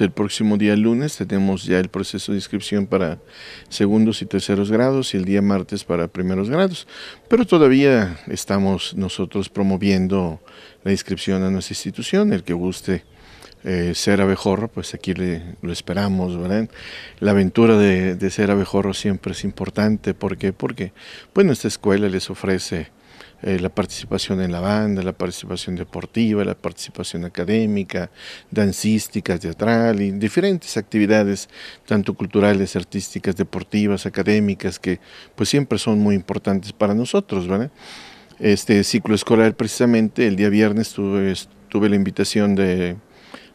el próximo día lunes tenemos ya el proceso de inscripción para segundos y terceros grados y el día martes para primeros grados. Pero todavía estamos nosotros promoviendo la inscripción a nuestra institución, el que guste. Eh, ser abejorro, pues aquí lo esperamos, La aventura de, ser abejorro siempre es importante, ¿por qué? Porque, bueno, esta escuela les ofrece eh, la participación en la banda, la participación deportiva, la participación académica, dancística, teatral y diferentes actividades, tanto culturales, artísticas, deportivas, académicas, que pues siempre son muy importantes para nosotros, Este ciclo escolar precisamente, el día viernes tuve, la invitación de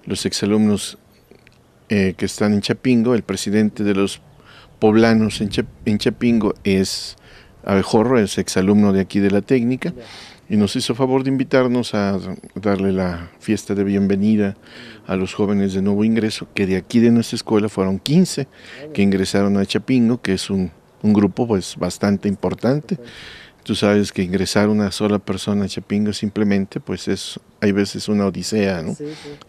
los exalumnos eh, que están en Chapingo, el presidente de los poblanos en, en Chapingo es Abejorro, es exalumno de aquí de la técnica, y nos hizo favor de invitarnos a darle la fiesta de bienvenida a los jóvenes de nuevo ingreso, que de aquí de nuestra escuela fueron 15 que ingresaron a Chapingo, que es un, grupo pues bastante importante. Tú sabes que ingresar una sola persona a Chapingo simplemente, pues es, hay veces una odisea, ¿no?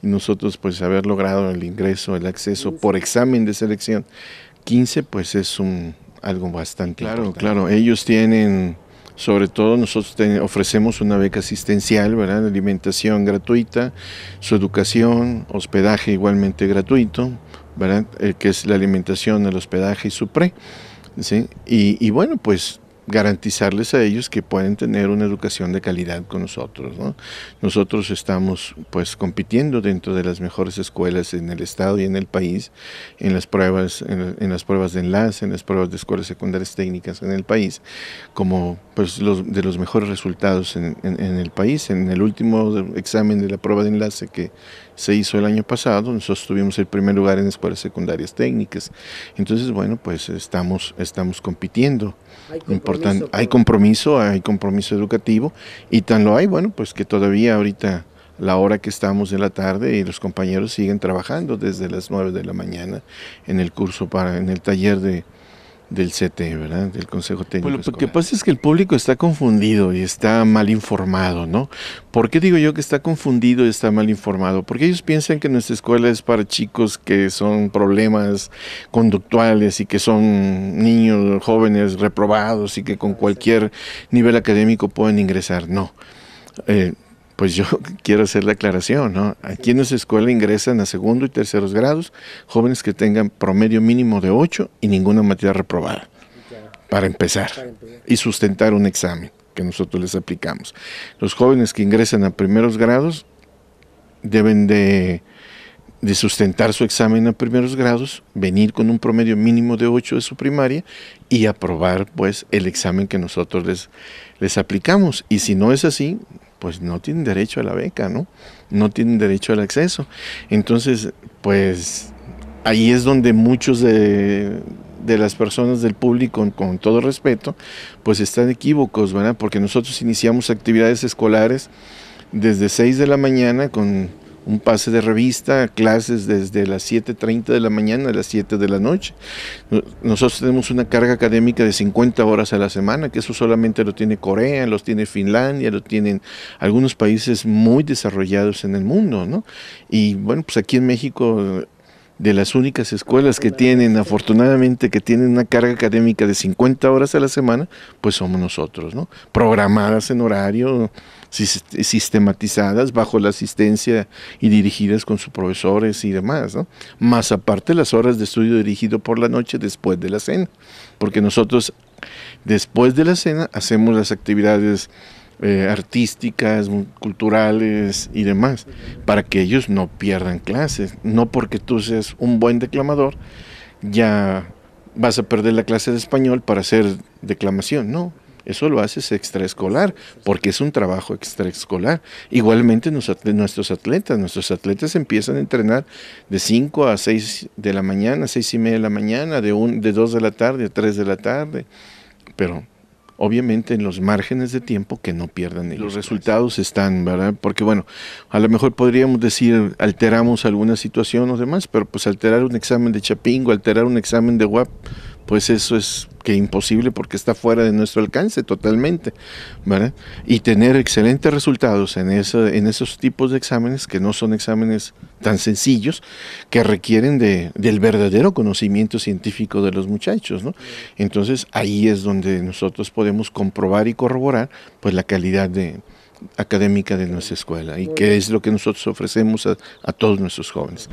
Y nosotros, pues haber logrado el ingreso, el acceso por examen de selección, 15, pues es un, algo bastante claro, Claro, ellos tienen, sobre todo nosotros ofrecemos una beca asistencial, ¿verdad? Alimentación gratuita, su educación, hospedaje igualmente gratuito, ¿verdad? El que es la alimentación, el hospedaje y su pre. ¿sí? Y, y bueno, pues garantizarles a ellos que pueden tener una educación de calidad con nosotros. Nosotros estamos pues compitiendo dentro de las mejores escuelas en el estado y en el país, en las pruebas, en, en las pruebas de enlace, en las pruebas de escuelas secundarias técnicas en el país, como pues de los mejores resultados en, el país. En el último examen de la prueba de enlace que se hizo el año pasado, nosotros tuvimos el primer lugar en escuelas secundarias técnicas. Entonces, bueno, pues estamos, estamos compitiendo. Hay compromiso, hay compromiso, hay compromiso educativo y tan lo hay, bueno, pues que todavía ahorita la hora que estamos de la tarde y los compañeros siguen trabajando desde las 9 de la mañana en el curso para en el taller de del CT, ¿verdad? Del Consejo Técnico. Pues lo que pasa es que el público está confundido y está mal informado, ¿no? ¿Por qué digo yo que está confundido y está mal informado? Porque ellos piensan que nuestra escuela es para chicos que son problemas conductuales y que son niños jóvenes reprobados y que con cualquier nivel académico pueden ingresar. No. Eh, pues yo quiero hacer la aclaración, ¿no? Aquí en nuestra escuela ingresan a segundo y terceros grados jóvenes que tengan promedio mínimo de 8 y ninguna materia reprobada, para empezar, y sustentar un examen que nosotros les aplicamos. Los jóvenes que ingresan a primeros grados deben de de sustentar su examen a primeros grados, venir con un promedio mínimo de 8 de su primaria y aprobar pues el examen que nosotros les, les aplicamos. Y si no es así, pues no tienen derecho a la beca, ¿no? No tienen derecho al acceso. Entonces, pues ahí es donde muchos de, de las personas del público, con todo respeto, pues están equívocos, ¿verdad? Porque nosotros iniciamos actividades escolares desde 6 de la mañana con un pase de revista, clases desde las 7.30 de la mañana a las 7 de la noche. Nosotros tenemos una carga académica de 50 horas a la semana, que eso solamente lo tiene Corea, lo tiene Finlandia, lo tienen algunos países muy desarrollados en el mundo, ¿no? Y bueno, pues aquí en México de las únicas escuelas que tienen, afortunadamente, que tienen una carga académica de 50 horas a la semana, pues somos nosotros, ¿no? Programadas en horario, sistematizadas bajo la asistencia y dirigidas con sus profesores y demás, ¿no? Más aparte las horas de estudio dirigido por la noche después de la cena, porque nosotros después de la cena hacemos las actividades eh, artísticas, culturales y demás, para que ellos no pierdan clases. No porque tú seas un buen declamador, ya vas a perder la clase de español para hacer declamación. No, eso lo haces extraescolar, porque es un trabajo extraescolar. Igualmente nuestros atletas, nuestros atletas empiezan a entrenar de 5 a 6 de la mañana, 6 y media de la mañana, de, un, de 2 de la tarde a 3 de la tarde, pero obviamente en los márgenes de tiempo que no pierdan ellos. Los resultados están, ¿verdad? Porque bueno, a lo mejor podríamos decir alteramos alguna situación o demás, pero pues alterar un examen de Chapingo, alterar un examen de WAP, pues eso es que imposible porque está fuera de nuestro alcance totalmente, ¿verdad? Y tener excelentes resultados en, en esos tipos de exámenes que no son exámenes tan sencillos que requieren del verdadero conocimiento científico de los muchachos. Entonces ahí es donde nosotros podemos comprobar y corroborar pues, la calidad académica de nuestra escuela y qué es lo que nosotros ofrecemos a todos nuestros jóvenes.